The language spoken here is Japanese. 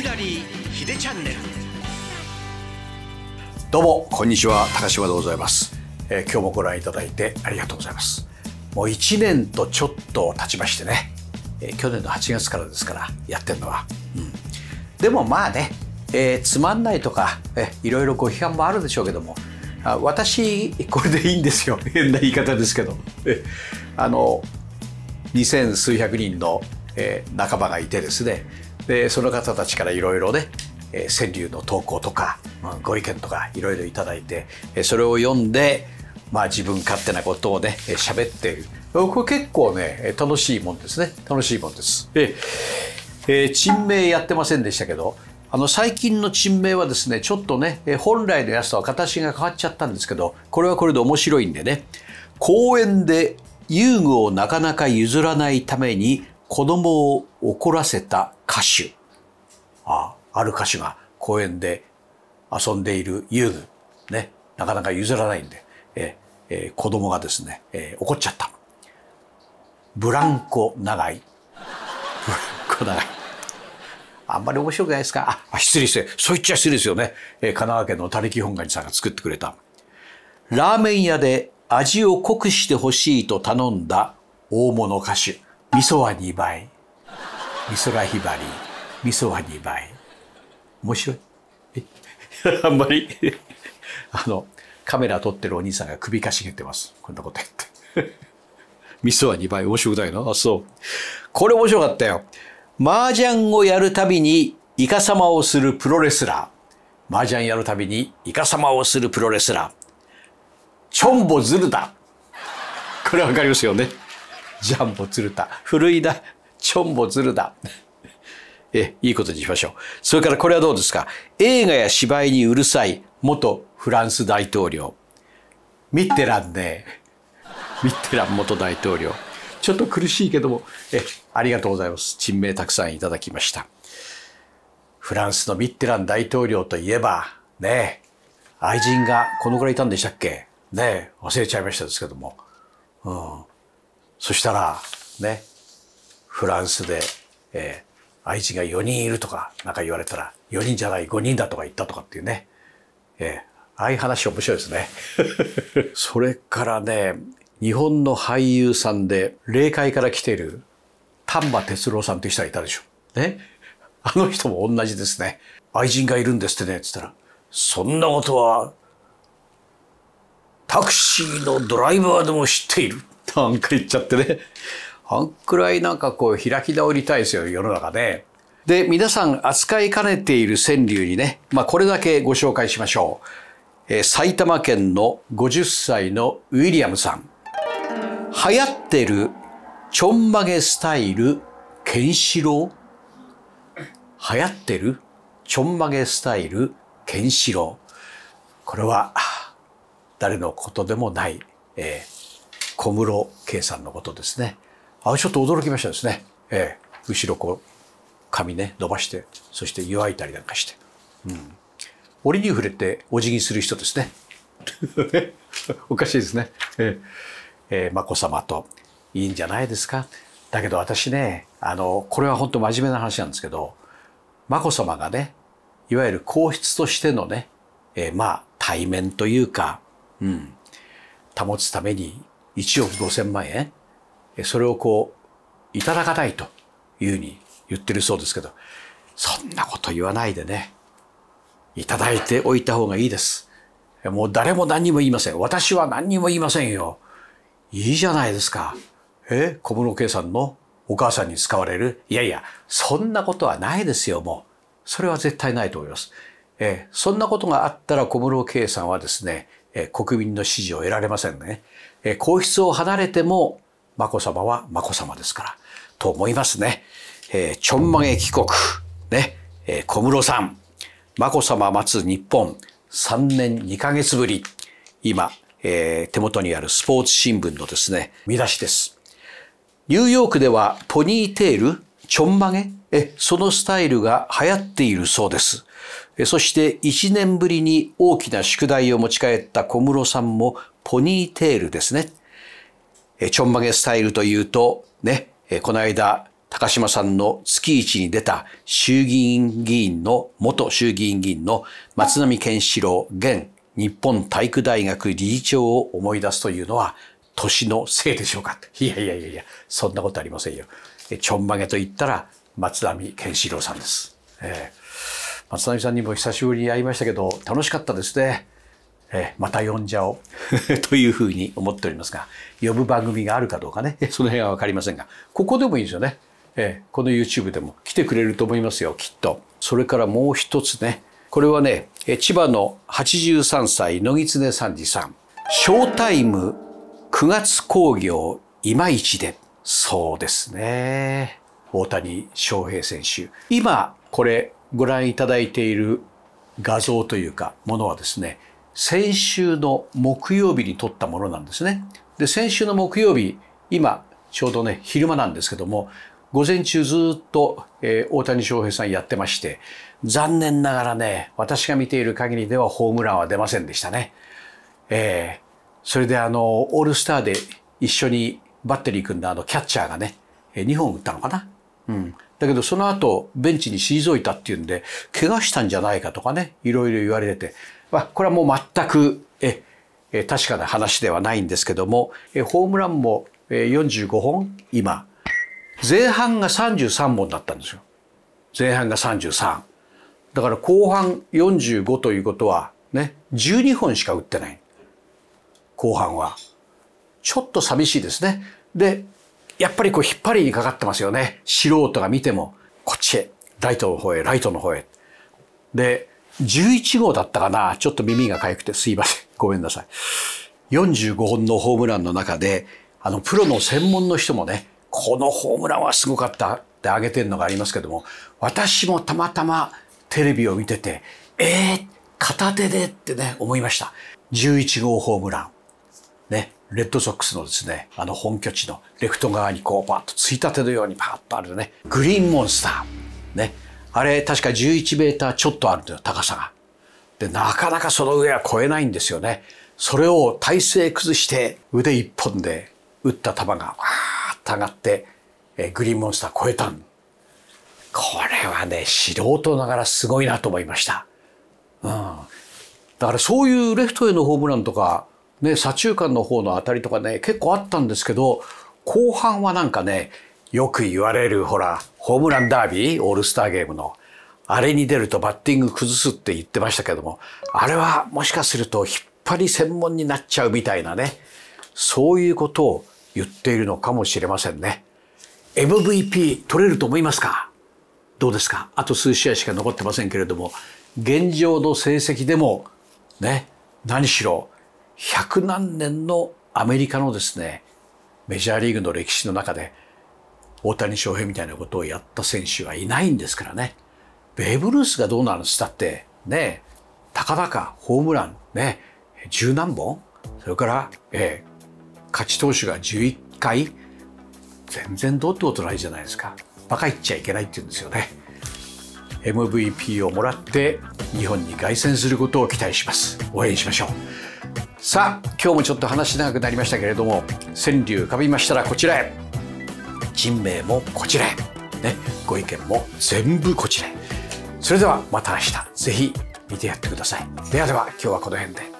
左秀チャンネルどうもこんにちは高島でございます、えー、今日もご覧いただいてありがとうございますもう1年とちょっと経ちましてね、えー、去年の8月からですからやってるのは、うん、でもまあね、えー、つまんないとか、えー、いろいろご批判もあるでしょうけどもあ私これでいいんですよ 変な言い方ですけどあの2 0数百人の、えー、仲間がいてですねでその方たちからいろいろね、え川柳の投稿とか、ご意見とかいろいろ頂いて、えそれを読んで、まあ、自分勝手なことをね喋、えー、っているこれ結構ね楽しいもんですね楽しいもんです。えー、珍名やってませんでしたけどあの最近の珍名はですねちょっとね本来のつとは形が変わっちゃったんですけどこれはこれで面白いんでね公園で遊具をなかなか譲らないために子供を怒らせた歌手。あある歌手が公園で遊んでいる遊具。ね。なかなか譲らないんで、ええ子供がですね、え怒っちゃった。ブランコ長い。ブランコ長い。あんまり面白くないですかあ、失礼して、そう言っちゃ失礼ですよね。え神奈川県の他力本願さんが作ってくれた。ラーメン屋で味を濃くしてほしいと頼んだ大物歌手。味噌は2倍。美空ひばり、味噌は2倍。面白い。あんまりあの、カメラ撮ってるお兄さんが首かしげてます。こんなこと言って。味噌は2倍。面白くないな。あ、そう。これ面白かったよ。麻雀をやるたびにイカ様をするプロレスラー。麻雀やるたびにイカ様をするプロレスラー。チョンボズルだ。これわかりますよね。ジャンボ鶴田、古いだ、チョンボ鶴田。え、いいことにしましょう。それからこれはどうですか映画や芝居にうるさい元フランス大統領。ミッテランね。ミッテラン元大統領。ちょっと苦しいけども、え、ありがとうございます。陳名たくさんいただきました。フランスのミッテラン大統領といえば、ね愛人がこのぐらいいたんでしたっけね忘れちゃいましたですけども。うん。そしたらねフランスで、えー、愛知が4人いるとかなんか言われたら4人じゃない5人だとか言ったとかっていうね、えー、ああいう話面白いですね。それからね日本の俳優さんで霊界から来ている丹波哲郎さんって人がいたでしょ。ねあの人も同じですね。愛人がいるんですってね、つったら、そんなことは、タクシーのドライバーでも知っている。あんくらい行っちゃってね。あんくらいなんかこう開き直りたいですよ、世の中ね。で、皆さん扱いかねている川柳にね、まあこれだけご紹介しましょう。えー、埼玉県の50歳のウィリアムさん。流行ってるちょんまげスタイルケンシロウ流行ってるちょんまげスタイルケンシロウこれは誰のことでもない、えー小室圭さんのことですね。あちょっと驚きましたですね。ええ、後ろこう、髪ね、伸ばして、そして祝いたりなんかして。うん。折に触れてお辞儀する人ですね。おかしいですね。ええええ、眞子さまといいんじゃないですか。だけど私ね、あの、これは本当真面目な話なんですけど、眞子さまがね、いわゆる皇室としてのね、ええ、まあ、対面というか、うん、保つために1億5千万円、それをこう、いただかないというふうに言ってるそうですけど、そんなこと言わないでね、いただいておいた方がいいです。もう誰も何にも言いません。私は何にも言いませんよ。いいじゃないですか。え小室圭さんのお母さんに使われるいやいや、そんなことはないですよ、もう。それは絶対ないと思います。えー、そんなことがあったら小室圭さんはですね、えー、国民の支持を得られませんね。えー、皇室を離れても、眞子さまは眞子さまですから、と思いますね。えー、ちょんまげ帰国、ね、えー、小室さん、眞子さま待つ日本、3年2ヶ月ぶり、今、えー、手元にあるスポーツ新聞のですね、見出しです。ニューヨークではポニーテール、ちょんまげ、え、そのスタイルが流行っているそうです。そして1年ぶりに大きな宿題を持ち帰った小室さんもポニーテールですね。ちょんまげスタイルというと、ね、この間、高島さんの月一に出た衆議院議員の、元衆議院議員の松並健志郎現日本体育大学理事長を思い出すというのは年のせいでしょうかいやいやいやいや、そんなことありませんよ。ちょんまげと言ったら松並健志郎さんです。えー松並さんにも久しぶりに会いましたけど、楽しかったですね。えまた呼んじゃおう というふうに思っておりますが、呼ぶ番組があるかどうかね、その辺は分かりませんが、ここでもいいですよね。えこの YouTube でも来てくれると思いますよ、きっと。それからもう一つね、これはね、千葉の83歳野木常三治さん、ショータイム9月工業いまいちで。そうですね。大谷翔平選手。今、これ、ご覧いただいている画像というかものはですね先週の木曜日に撮ったものなんですね。で先週の木曜日今ちょうどね昼間なんですけども午前中ずっと、えー、大谷翔平さんやってまして残念ながらね私が見ている限りではホームランは出ませんでしたね。えー、それであのオールスターで一緒にバッテリー組んだあのキャッチャーがね2本打ったのかな。うんだけどその後ベンチに退いたっていうんで怪我したんじゃないかとかねいろいろ言われてて、まあ、これはもう全くええ確かな話ではないんですけどもえホームランも45本今前半が33本だったんですよ前半が33だから後半45ということはね12本しか打ってない後半はちょっと寂しいですねでやっぱりこう引っ張りにかかってますよね。素人が見ても、こっちへ、ライトの方へ、ライトの方へ。で、11号だったかなちょっと耳がかゆくてすいません。ごめんなさい。45本のホームランの中で、あの、プロの専門の人もね、このホームランはすごかったって挙げてるのがありますけども、私もたまたまテレビを見てて、えー、片手でってね、思いました。11号ホームラン。ね。レッドソックスのですね、あの本拠地のレフト側にこうパッとついたてのようにパッとあるね、グリーンモンスター。ね。あれ、確か11メーターちょっとあるとい高さが。で、なかなかその上は越えないんですよね。それを体勢崩して腕一本で打った球がわーっと上がって、えグリーンモンスター越えたん。これはね、素人ながらすごいなと思いました。うん。だからそういうレフトへのホームランとか、ね、左中間の方の当たりとかね、結構あったんですけど、後半はなんかね、よく言われる、ほら、ホームランダービー、オールスターゲームの、あれに出るとバッティング崩すって言ってましたけども、あれはもしかすると引っ張り専門になっちゃうみたいなね、そういうことを言っているのかもしれませんね。MVP 取れると思いますかどうですかあと数試合しか残ってませんけれども、現状の成績でも、ね、何しろ、百何年のアメリカのですね、メジャーリーグの歴史の中で、大谷翔平みたいなことをやった選手はいないんですからね。ベーブ・ルースがどうなるんですだって、ね、たかだかホームラン、ね、十何本それから、ええ、勝ち投手が11回全然どうってことないじゃないですか。バカ言っちゃいけないって言うんですよね。MVP をもらって日本に凱旋することを期待します。応援しましょう。さあ今日もちょっと話長くなりましたけれども川柳浮かびましたらこちらへ人名もこちらへ、ね、ご意見も全部こちらへそれではまた明日是非見てやってくださいではでは今日はこの辺で。